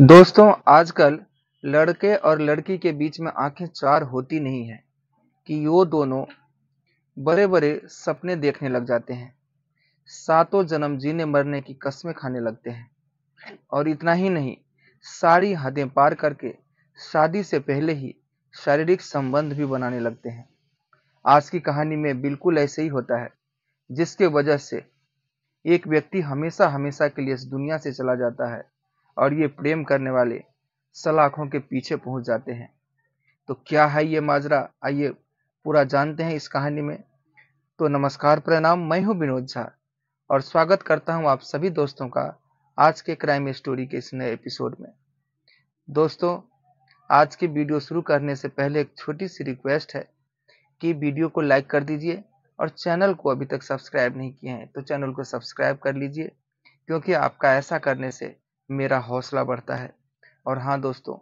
दोस्तों आजकल लड़के और लड़की के बीच में आंखें चार होती नहीं है कि वो दोनों बड़े बड़े सपने देखने लग जाते हैं सातों जन्म जीने मरने की कस्में खाने लगते हैं और इतना ही नहीं सारी हदें पार करके शादी से पहले ही शारीरिक संबंध भी बनाने लगते हैं आज की कहानी में बिल्कुल ऐसे ही होता है जिसके वजह से एक व्यक्ति हमेशा हमेशा के लिए इस दुनिया से चला जाता है और ये प्रेम करने वाले सलाखों के पीछे पहुंच जाते हैं तो क्या है ये माजरा आइए पूरा जानते हैं इस कहानी में तो नमस्कार प्रणाम मैं हूं विनोद झा और स्वागत करता हूं आप सभी दोस्तों का आज के क्राइम स्टोरी के इस नए एपिसोड में दोस्तों आज की वीडियो शुरू करने से पहले एक छोटी सी रिक्वेस्ट है कि वीडियो को लाइक कर दीजिए और चैनल को अभी तक सब्सक्राइब नहीं किए हैं तो चैनल को सब्सक्राइब कर लीजिए क्योंकि आपका ऐसा करने से मेरा हौसला बढ़ता है और हाँ दोस्तों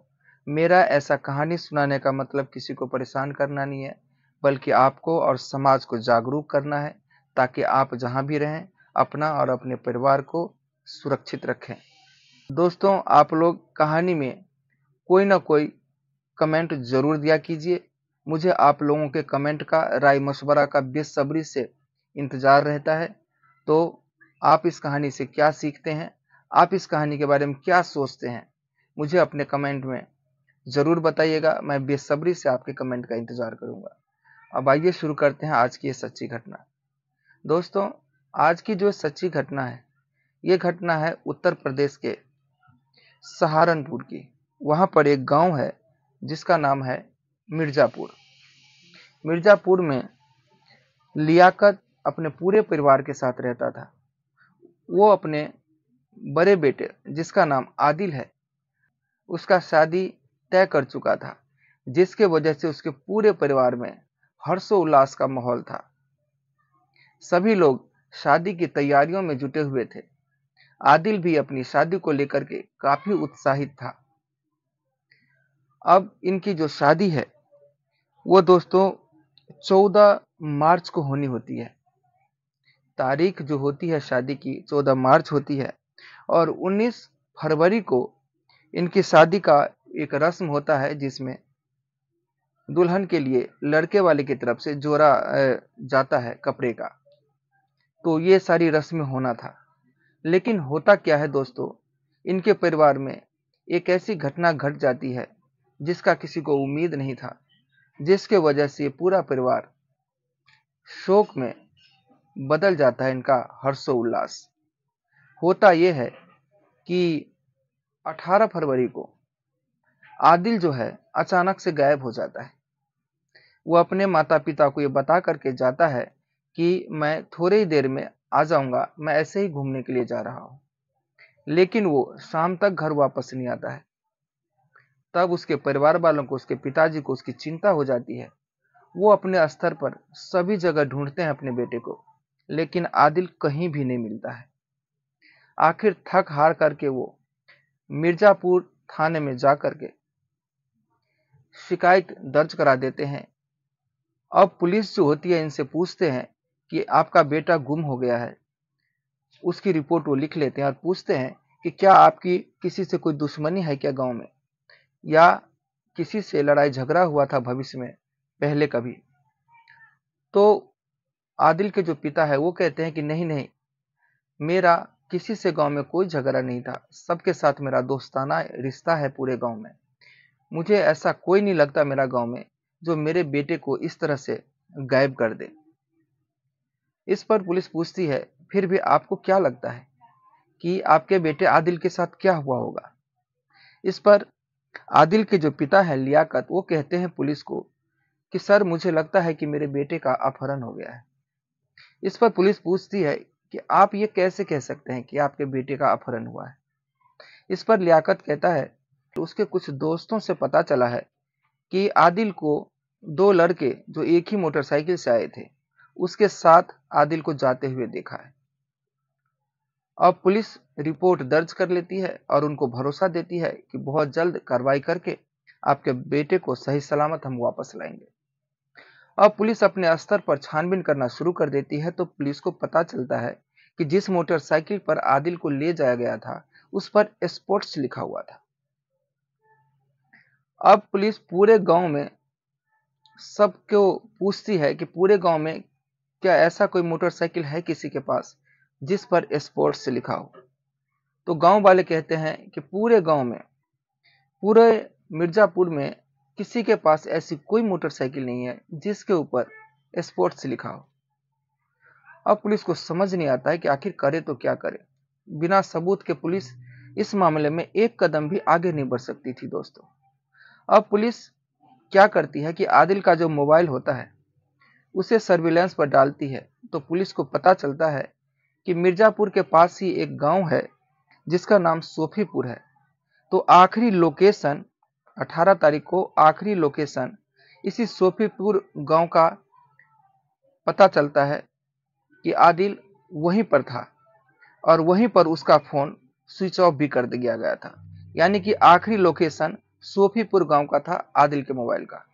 मेरा ऐसा कहानी सुनाने का मतलब किसी को परेशान करना नहीं है बल्कि आपको और समाज को जागरूक करना है ताकि आप जहाँ भी रहें अपना और अपने परिवार को सुरक्षित रखें दोस्तों आप लोग कहानी में कोई ना कोई कमेंट ज़रूर दिया कीजिए मुझे आप लोगों के कमेंट का राय मशवरा का बेसब्री से इंतज़ार रहता है तो आप इस कहानी से क्या सीखते हैं आप इस कहानी के बारे में क्या सोचते हैं मुझे अपने कमेंट में ज़रूर बताइएगा मैं बेसब्री से आपके कमेंट का इंतज़ार करूंगा अब आइए शुरू करते हैं आज की ये सच्ची घटना दोस्तों आज की जो सच्ची घटना है ये घटना है उत्तर प्रदेश के सहारनपुर की वहाँ पर एक गांव है जिसका नाम है मिर्ज़ापुर मिर्ज़ापुर में लियाकत अपने पूरे परिवार के साथ रहता था वो अपने बड़े बेटे जिसका नाम आदिल है उसका शादी तय कर चुका था जिसके वजह से उसके पूरे परिवार में हर्षोल्लास का माहौल था सभी लोग शादी की तैयारियों में जुटे हुए थे आदिल भी अपनी शादी को लेकर के काफी उत्साहित था अब इनकी जो शादी है वो दोस्तों 14 मार्च को होनी होती है तारीख जो होती है शादी की 14 मार्च होती है और 19 फरवरी को इनकी शादी का एक रस्म होता है जिसमें दुल्हन के लिए लड़के वाले की तरफ से जोड़ा जाता है कपड़े का तो ये सारी रस्में होना था लेकिन होता क्या है दोस्तों इनके परिवार में एक ऐसी घटना घट जाती है जिसका किसी को उम्मीद नहीं था जिसके वजह से पूरा परिवार शोक में बदल जाता है इनका हर्षोल्लास होता यह है कि 18 फरवरी को आदिल जो है अचानक से गायब हो जाता है वो अपने माता पिता को ये बता करके जाता है कि मैं थोड़े ही देर में आ जाऊंगा मैं ऐसे ही घूमने के लिए जा रहा हूँ लेकिन वो शाम तक घर वापस नहीं आता है तब उसके परिवार वालों को उसके पिताजी को उसकी चिंता हो जाती है वो अपने स्तर पर सभी जगह ढूंढते हैं अपने बेटे को लेकिन आदिल कहीं भी नहीं मिलता है आखिर थक हार करके वो मिर्जापुर थाने में जा करके शिकायत दर्ज करा देते हैं अब पुलिस जो होती है इनसे पूछते हैं कि आपका बेटा गुम हो गया है उसकी रिपोर्ट वो लिख लेते हैं और पूछते हैं कि क्या आपकी किसी से कोई दुश्मनी है क्या गांव में या किसी से लड़ाई झगड़ा हुआ था भविष्य में पहले कभी तो आदिल के जो पिता है वो कहते हैं कि नहीं नहीं मेरा किसी से गांव में कोई झगड़ा नहीं था सबके साथ मेरा दोस्ताना रिश्ता है पूरे गांव में मुझे ऐसा कोई नहीं लगता मेरा गांव में जो मेरे बेटे को इस तरह से गायब कर दे इस पर पुलिस पूछती है फिर भी आपको क्या लगता है कि आपके बेटे आदिल के साथ क्या हुआ होगा इस पर आदिल के जो पिता है लियाकत वो कहते हैं पुलिस को कि सर मुझे लगता है कि मेरे बेटे का अपहरण हो गया है इस पर पुलिस पूछती है कि आप ये कैसे कह सकते हैं कि आपके बेटे का अपहरण हुआ है इस पर लियाकत कहता है कि उसके कुछ दोस्तों से पता चला है कि आदिल को दो लड़के जो एक ही मोटरसाइकिल से आए थे उसके साथ आदिल को जाते हुए देखा है अब पुलिस रिपोर्ट दर्ज कर लेती है और उनको भरोसा देती है कि बहुत जल्द कार्रवाई करके आपके बेटे को सही सलामत हम वापस लाएंगे अब पुलिस अपने स्तर पर छानबीन करना शुरू कर देती है तो पुलिस को पता चलता है कि जिस मोटरसाइकिल पर आदिल को ले जाया गया था उस पर स्पोर्ट्स लिखा हुआ था अब पुलिस पूरे गांव में सबको पूछती है कि पूरे गांव में क्या ऐसा कोई मोटरसाइकिल है किसी के पास जिस पर स्पोर्ट्स लिखा हो तो गांव वाले कहते हैं कि पूरे गांव में पूरे मिर्जापुर में किसी के पास ऐसी कोई मोटरसाइकिल नहीं है जिसके ऊपर स्पोर्ट्स लिखा हो अब पुलिस को समझ नहीं आता है कि आखिर करे तो क्या करे बिना सबूत के पुलिस इस मामले में एक कदम भी आगे नहीं बढ़ सकती थी दोस्तों अब पुलिस क्या करती है कि आदिल का जो मोबाइल होता है उसे सर्विलेंस पर डालती है तो पुलिस को पता चलता है कि मिर्जापुर के पास ही एक गांव है जिसका नाम सोफीपुर है तो आखिरी लोकेशन 18 तारीख को आखिरी लोकेशन इसी सोफीपुर गांव का पता चलता है कि आदिल वहीं पर था और वहीं पर उसका फ़ोन स्विच ऑफ भी कर दिया गया था यानी कि आखिरी लोकेशन सोफीपुर गांव का था आदिल के मोबाइल का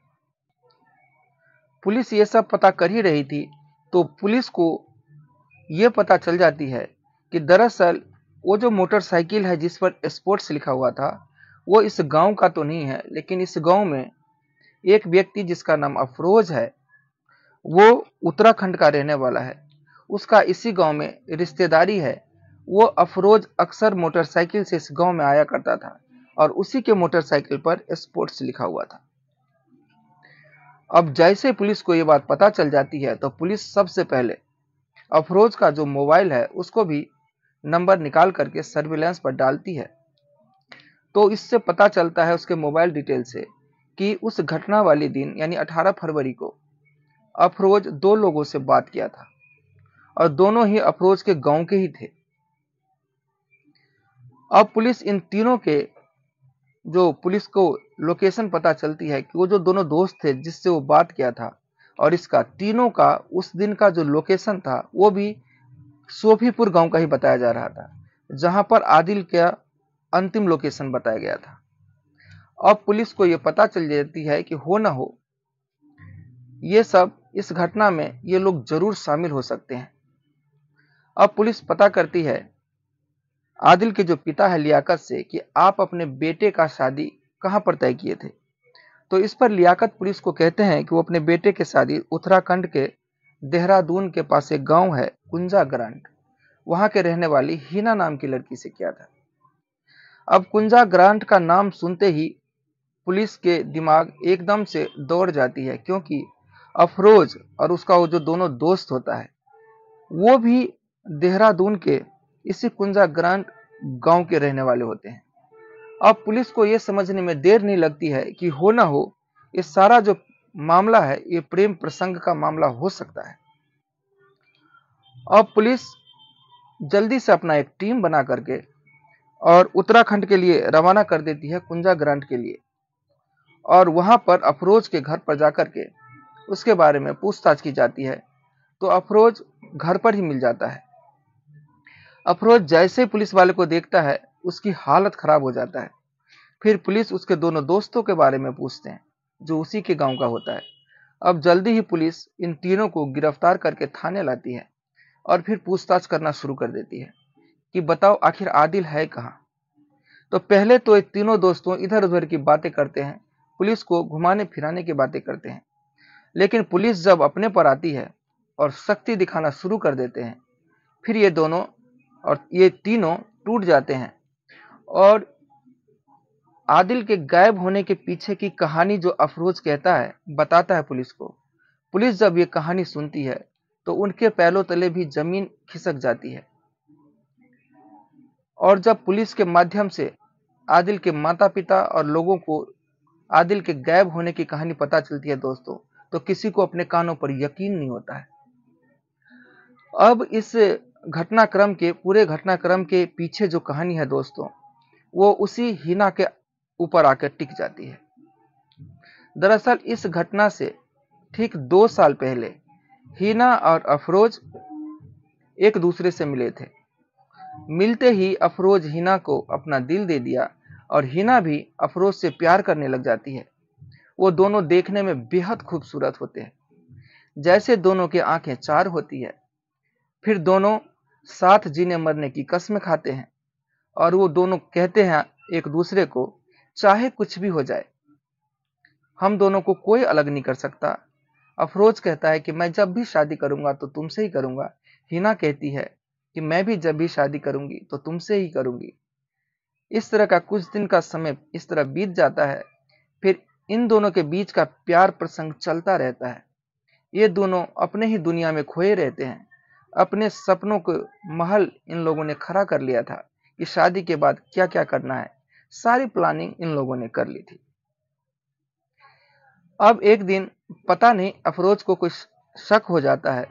पुलिस ये सब पता कर ही रही थी तो पुलिस को ये पता चल जाती है कि दरअसल वो जो मोटरसाइकिल है जिस पर स्पोर्ट्स लिखा हुआ था वो इस गांव का तो नहीं है लेकिन इस गांव में एक व्यक्ति जिसका नाम अफरोज है वो उत्तराखंड का रहने वाला है उसका इसी गांव में रिश्तेदारी है वो अफरोज अक्सर मोटरसाइकिल से इस गांव में आया करता था और उसी के मोटरसाइकिल पर स्पोर्ट्स लिखा हुआ था अब जैसे पुलिस को ये बात पता चल जाती है तो पुलिस सबसे पहले अफरोज का जो मोबाइल है उसको भी नंबर निकाल करके सर्विलेंस पर डालती है तो इससे पता चलता है उसके मोबाइल डिटेल से कि उस घटना वाले दिन यानी 18 फरवरी को अफरोज दो लोगों से बात किया था और दोनों ही अफरोज के गांव के ही थे अब पुलिस इन तीनों के जो पुलिस को लोकेशन पता चलती है कि वो जो दोनों दोस्त थे जिससे वो बात किया था और इसका तीनों का उस दिन का जो लोकेशन था वो भी सोफीपुर गांव का ही बताया जा रहा था जहां पर आदिल का अंतिम लोकेशन बताया गया था अब पुलिस को यह पता चल जाती है कि हो ना हो ये सब इस घटना में ये लोग जरूर शामिल हो सकते हैं अब पुलिस पता करती है आदिल के जो पिता है लियाकत से कि आप अपने बेटे का शादी कहाँ पर तय किए थे तो इस पर लियाकत पुलिस को कहते हैं कि वो अपने बेटे के शादी उत्तराखंड के देहरादून के पास एक गांव है कुंजा ग्रांड वहां के रहने वाली हीना नाम की लड़की से किया था अब कुंजा ग्रांट का नाम सुनते ही पुलिस के दिमाग एकदम से दौड़ जाती है क्योंकि अफरोज और उसका वो जो दोनों दोस्त होता है वो भी देहरादून के इसी कुंजा ग्रांट गांव के रहने वाले होते हैं अब पुलिस को ये समझने में देर नहीं लगती है कि हो ना हो ये सारा जो मामला है ये प्रेम प्रसंग का मामला हो सकता है अब पुलिस जल्दी से अपना एक टीम बना करके और उत्तराखंड के लिए रवाना कर देती है कुंजा ग्रांट के लिए और वहां पर अफरोज के घर पर जाकर के उसके बारे में पूछताछ की जाती है तो अफरोज घर पर ही मिल जाता है अफरोज जैसे पुलिस वाले को देखता है उसकी हालत खराब हो जाता है फिर पुलिस उसके दोनों दोस्तों के बारे में पूछते हैं जो उसी के गांव का होता है अब जल्दी ही पुलिस इन तीनों को गिरफ्तार करके थाने लाती है और फिर पूछताछ करना शुरू कर देती है कि बताओ आखिर आदिल है कहाँ तो पहले तो ये तीनों दोस्तों इधर उधर की बातें करते हैं पुलिस को घुमाने फिराने की बातें करते हैं लेकिन पुलिस जब अपने पर आती है और सख्ती दिखाना शुरू कर देते हैं फिर ये दोनों और ये तीनों टूट जाते हैं और आदिल के गायब होने के पीछे की कहानी जो अफरोज कहता है बताता है पुलिस को पुलिस जब ये कहानी सुनती है तो उनके पैरों तले भी जमीन खिसक जाती है और जब पुलिस के माध्यम से आदिल के माता पिता और लोगों को आदिल के गायब होने की कहानी पता चलती है दोस्तों तो किसी को अपने कानों पर यकीन नहीं होता है अब इस घटनाक्रम के पूरे घटनाक्रम के पीछे जो कहानी है दोस्तों वो उसी हिना के ऊपर आकर टिक जाती है दरअसल इस घटना से ठीक दो साल पहले हिना और अफरोज एक दूसरे से मिले थे मिलते ही अफरोज हिना को अपना दिल दे दिया और हिना भी अफरोज से प्यार करने लग जाती है वो दोनों देखने में बेहद खूबसूरत होते हैं जैसे दोनों की आंखें चार होती है फिर दोनों साथ जीने मरने की कसम खाते हैं और वो दोनों कहते हैं एक दूसरे को चाहे कुछ भी हो जाए हम दोनों को कोई अलग नहीं कर सकता अफरोज कहता है कि मैं जब भी शादी करूंगा तो तुमसे ही करूंगा हिना कहती है कि मैं भी जब भी शादी करूंगी तो तुमसे ही करूंगी इस तरह का कुछ दिन का समय इस तरह बीत जाता है फिर इन दोनों के बीच का प्यार प्रसंग चलता रहता है ये दोनों अपने ही दुनिया में खोए रहते हैं अपने सपनों को महल इन लोगों ने खड़ा कर लिया था कि शादी के बाद क्या क्या करना है सारी प्लानिंग इन लोगों ने कर ली थी अब एक दिन पता नहीं अफरोज को कुछ शक हो जाता है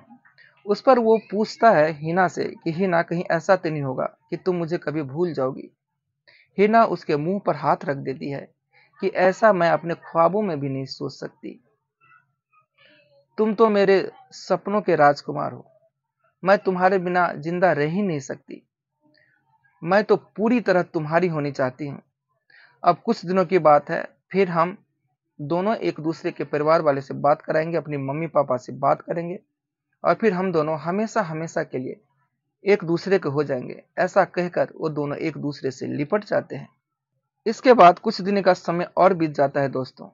उस पर वो पूछता है हिना से कि हिना कहीं ऐसा तो नहीं होगा कि तुम मुझे कभी भूल जाओगी हिना उसके मुंह पर हाथ रख देती है कि ऐसा मैं अपने ख्वाबों में भी नहीं सोच सकती तुम तो मेरे सपनों के राजकुमार हो मैं तुम्हारे बिना जिंदा रह ही नहीं सकती मैं तो पूरी तरह तुम्हारी होनी चाहती हूँ अब कुछ दिनों की बात है फिर हम दोनों एक दूसरे के परिवार वाले से बात कराएंगे अपनी मम्मी पापा से बात करेंगे और फिर हम दोनों हमेशा हमेशा के लिए एक दूसरे के हो जाएंगे ऐसा कहकर वो दोनों एक दूसरे से लिपट जाते हैं इसके बाद कुछ दिन का समय और बीत जाता है दोस्तों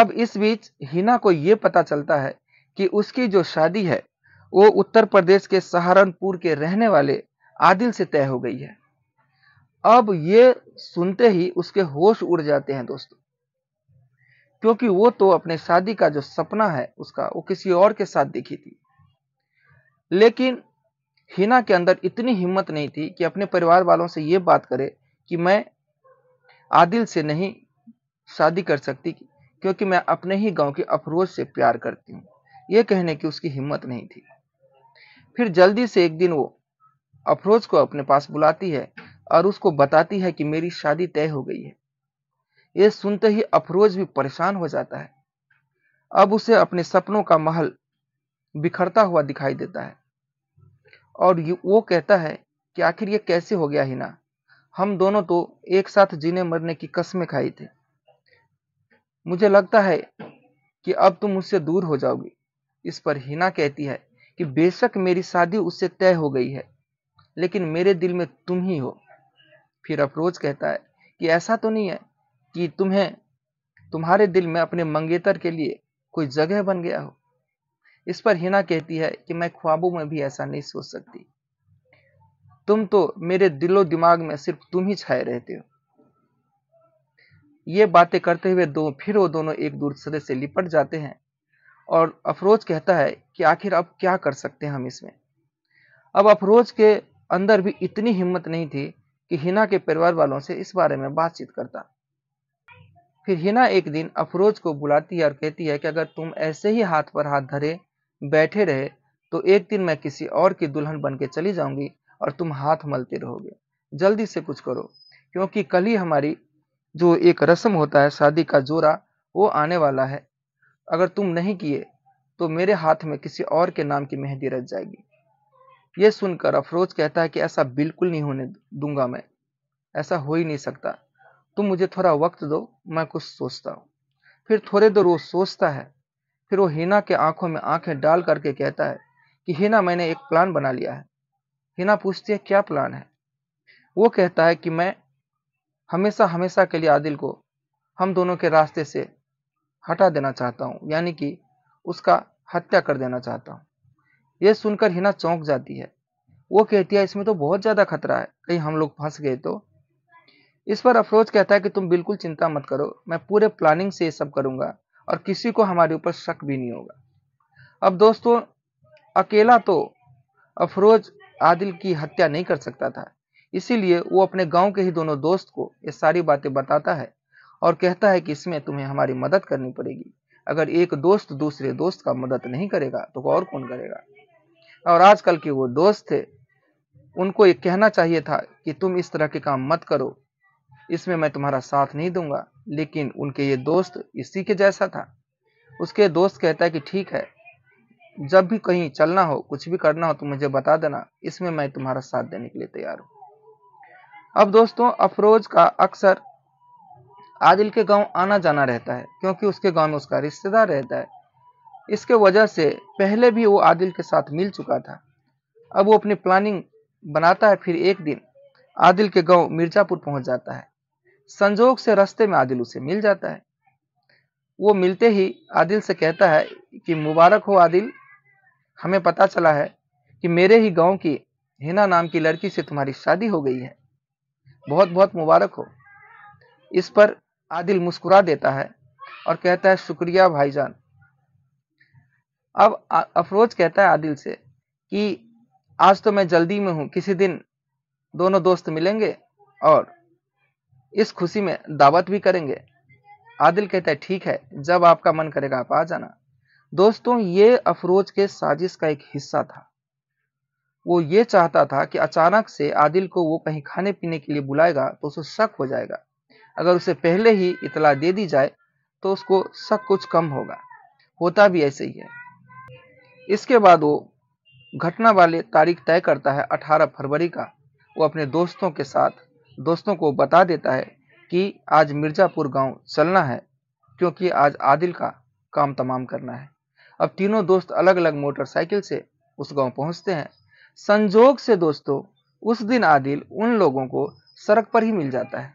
अब इस बीच हिना को ये पता चलता है कि उसकी जो शादी है वो उत्तर प्रदेश के सहारनपुर के रहने वाले आदिल से तय हो गई है अब ये सुनते ही उसके होश उड़ जाते हैं दोस्तों क्योंकि वो तो अपने शादी का जो सपना है उसका वो किसी और के साथ दिखी थी लेकिन हिना के अंदर इतनी हिम्मत नहीं थी कि अपने परिवार वालों से ये बात करे कि मैं आदिल से नहीं शादी कर सकती क्योंकि मैं अपने ही गांव के अफरोज से प्यार करती हूँ ये कहने की उसकी हिम्मत नहीं थी फिर जल्दी से एक दिन वो अफरोज को अपने पास बुलाती है और उसको बताती है कि मेरी शादी तय हो गई है ये सुनते ही अफरोज भी परेशान हो जाता है अब उसे अपने सपनों का महल बिखरता हुआ दिखाई देता है और वो कहता है कि आखिर ये कैसे हो गया हिना हम दोनों तो एक साथ जीने मरने की कस्में खाई थी मुझे लगता है कि अब तुम मुझसे दूर हो जाओगी इस पर हिना कहती है कि बेशक मेरी शादी उससे तय हो गई है लेकिन मेरे दिल में तुम ही हो फिर अफरोज कहता है कि ऐसा तो नहीं है कि तुम्हें तुम्हारे दिल में अपने मंगेतर के लिए कोई जगह बन गया हो इस पर हिना कहती है कि मैं ख्वाबों में भी ऐसा नहीं सोच सकती तुम तो मेरे दिलो दिमाग में सिर्फ तुम ही छाए रहते हो ये बातें करते हुए दो फिर वो दोनों एक दूसरे से लिपट जाते हैं और अफरोज कहता है कि आखिर अब क्या कर सकते हैं हम इसमें अब अफरोज के अंदर भी इतनी हिम्मत नहीं थी कि हिना के परिवार वालों से इस बारे में बातचीत करता फिर हिना एक दिन अफरोज को बुलाती है और कहती है कि अगर तुम ऐसे ही हाथ पर हाथ धरे बैठे रहे तो एक दिन मैं किसी और की दुल्हन बन के चली जाऊंगी और तुम हाथ मलते रहोगे जल्दी से कुछ करो क्योंकि कल ही हमारी जो एक रस्म होता है शादी का जोरा वो आने वाला है अगर तुम नहीं किए तो मेरे हाथ में किसी और के नाम की मेहंदी रच जाएगी ये सुनकर अफरोज कहता है कि ऐसा बिल्कुल नहीं होने दूंगा मैं ऐसा हो ही नहीं सकता तुम मुझे थोड़ा वक्त दो मैं कुछ सोचता हूँ फिर थोड़े देर वो सोचता है फिर वो हिना के आंखों में आंखें डाल करके कहता है कि हिना मैंने एक प्लान बना लिया है हिना पूछती है क्या प्लान है वो कहता है कि मैं हमेशा हमेशा के लिए आदिल को हम दोनों के रास्ते से हटा देना चाहता हूँ यानी कि उसका हत्या कर देना चाहता हूँ यह सुनकर हिना चौंक जाती है वो कहती है इसमें तो बहुत ज़्यादा खतरा है कहीं हम लोग फंस गए तो इस पर अफरोज कहता है कि तुम बिल्कुल चिंता मत करो मैं पूरे प्लानिंग से ये सब करूंगा और किसी को हमारे ऊपर शक भी नहीं होगा अब दोस्तों अकेला तो अफरोज आदिल की हत्या नहीं कर सकता था इसीलिए वो अपने गांव के ही दोनों दोस्त को ये सारी बातें बताता है और कहता है कि इसमें तुम्हें हमारी मदद करनी पड़ेगी अगर एक दोस्त दूसरे दोस्त का मदद नहीं करेगा तो और कौन करेगा और आजकल के वो दोस्त थे उनको ये कहना चाहिए था कि तुम इस तरह के काम मत करो इसमें मैं तुम्हारा साथ नहीं दूंगा लेकिन उनके ये दोस्त इसी के जैसा था उसके दोस्त कहता है कि ठीक है जब भी कहीं चलना हो कुछ भी करना हो तो मुझे बता देना इसमें मैं तुम्हारा साथ देने के लिए तैयार हूँ अब दोस्तों अफरोज का अक्सर आदिल के गांव आना जाना रहता है क्योंकि उसके गांव में उसका रिश्तेदार रहता है इसके वजह से पहले भी वो आदिल के साथ मिल चुका था अब वो अपनी प्लानिंग बनाता है फिर एक दिन आदिल के गांव मिर्जापुर पहुंच जाता है संजोग से रास्ते में आदिल उसे मिल जाता है वो मिलते ही आदिल से कहता है कि मुबारक हो आदिल हमें पता चला है कि मेरे ही गांव की हिना नाम की लड़की से तुम्हारी शादी हो गई है बहुत बहुत मुबारक हो इस पर आदिल मुस्कुरा देता है और कहता है शुक्रिया भाईजान अब अफरोज कहता है आदिल से कि आज तो मैं जल्दी में हूं किसी दिन दोनों दोस्त मिलेंगे और इस खुशी में दावत भी करेंगे आदिल कहता है ठीक है जब आपका मन करेगा आप आ जाना दोस्तों ये अफरोज के साजिश का एक हिस्सा था वो ये चाहता था कि अचानक से आदिल को वो कहीं खाने पीने के लिए बुलाएगा तो उसे शक हो जाएगा अगर उसे पहले ही इतला दे दी जाए तो उसको शक कुछ कम होगा होता भी ऐसे ही है इसके बाद वो घटना वाले तारीख तय करता है 18 फरवरी का वो अपने दोस्तों के साथ दोस्तों को बता देता है कि आज मिर्ज़ापुर गांव चलना है क्योंकि आज आदिल का काम तमाम करना है अब तीनों दोस्त अलग अलग मोटरसाइकिल से उस गांव पहुंचते हैं संजोग से दोस्तों उस दिन आदिल उन लोगों को सड़क पर ही मिल जाता है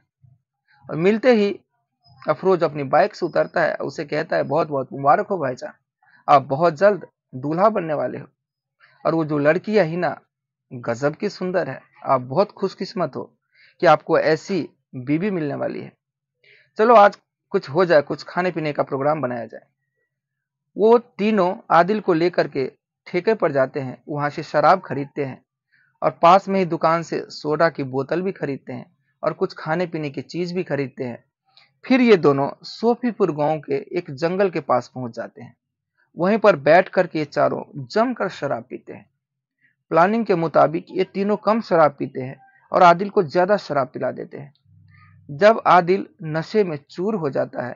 और मिलते ही अफरोज अपनी बाइक से उतरता है उसे कहता है बहुत बहुत मुबारक हो भाईजान आप बहुत जल्द दूल्हा बनने वाले हो और वो जो लड़की है ना गजब की सुंदर है आप बहुत खुशकिस्मत हो कि आपको ऐसी बीबी मिलने वाली है चलो आज कुछ हो जाए कुछ खाने पीने का प्रोग्राम बनाया जाए वो तीनों आदिल को लेकर के ठेके पर जाते हैं वहां से शराब खरीदते हैं और पास में ही दुकान से सोडा की बोतल भी खरीदते हैं और कुछ खाने पीने की चीज़ भी खरीदते हैं फिर ये दोनों सोफीपुर गांव के एक जंगल के पास पहुंच जाते हैं वहीं पर बैठ करके ये चारों जमकर शराब पीते हैं प्लानिंग के मुताबिक ये तीनों कम शराब पीते हैं और आदिल को ज़्यादा शराब पिला देते हैं जब आदिल नशे में चूर हो जाता है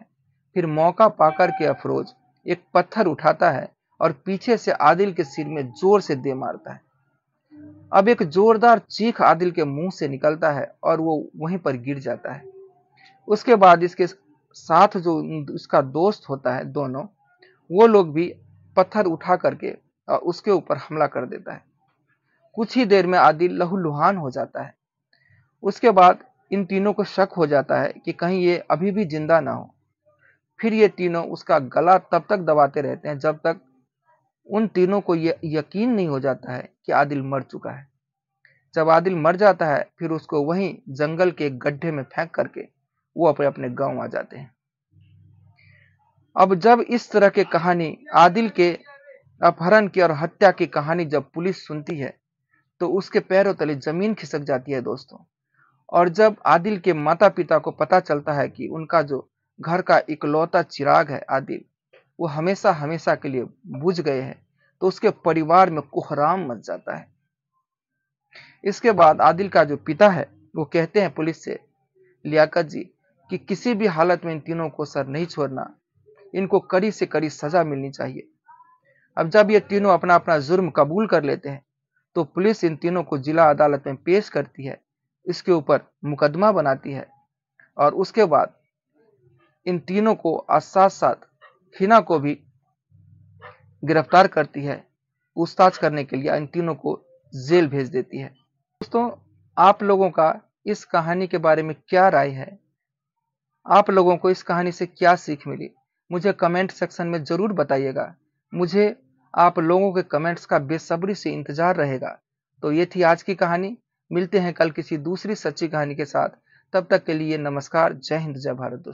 फिर मौका पाकर के अफरोज एक पत्थर उठाता है और पीछे से आदिल के सिर में जोर से दे मारता है अब एक जोरदार चीख आदिल के मुंह से निकलता है और वो वहीं पर गिर जाता है उसके बाद इसके साथ जो उसका दोस्त होता है दोनों वो लोग भी पत्थर उठा करके उसके ऊपर हमला कर देता है कुछ ही देर में आदिल लहूलुहान हो जाता है उसके बाद इन तीनों को शक हो जाता है कि कहीं ये अभी भी जिंदा ना हो फिर ये तीनों उसका गला तब तक दबाते रहते हैं जब तक उन तीनों को ये यकीन नहीं हो जाता है कि आदिल मर चुका है जब आदिल मर जाता है फिर उसको वहीं जंगल के गड्ढे में फेंक करके वो अपने अपने गांव आ जाते हैं अब जब इस तरह की कहानी आदिल के अपहरण की और हत्या की कहानी जब पुलिस सुनती है तो उसके पैरों तले जमीन खिसक जाती है दोस्तों और जब आदिल के माता पिता को पता चलता है कि उनका जो घर का इकलौता चिराग है आदिल वो हमेशा हमेशा के लिए बुझ गए हैं तो उसके परिवार में कुहराम मच जाता है इसके बाद आदिल का जो पिता है वो कहते हैं पुलिस से लियाकत जी कि किसी भी हालत में इन तीनों को सर नहीं छोड़ना इनको कड़ी से कड़ी सजा मिलनी चाहिए अब जब ये तीनों अपना अपना जुर्म कबूल कर लेते हैं तो पुलिस इन तीनों को जिला अदालत में पेश करती है इसके ऊपर मुकदमा बनाती है और उसके बाद इन तीनों को साथ साथ हिना को भी गिरफ्तार करती है पूछताछ करने के लिए इन तीनों को जेल भेज देती है दोस्तों आप लोगों का इस कहानी के बारे में क्या राय है आप लोगों को इस कहानी से क्या सीख मिली मुझे कमेंट सेक्शन में ज़रूर बताइएगा मुझे आप लोगों के कमेंट्स का बेसब्री से इंतज़ार रहेगा तो ये थी आज की कहानी मिलते हैं कल किसी दूसरी सच्ची कहानी के साथ तब तक के लिए नमस्कार जय हिंद जय भारत दोस्तों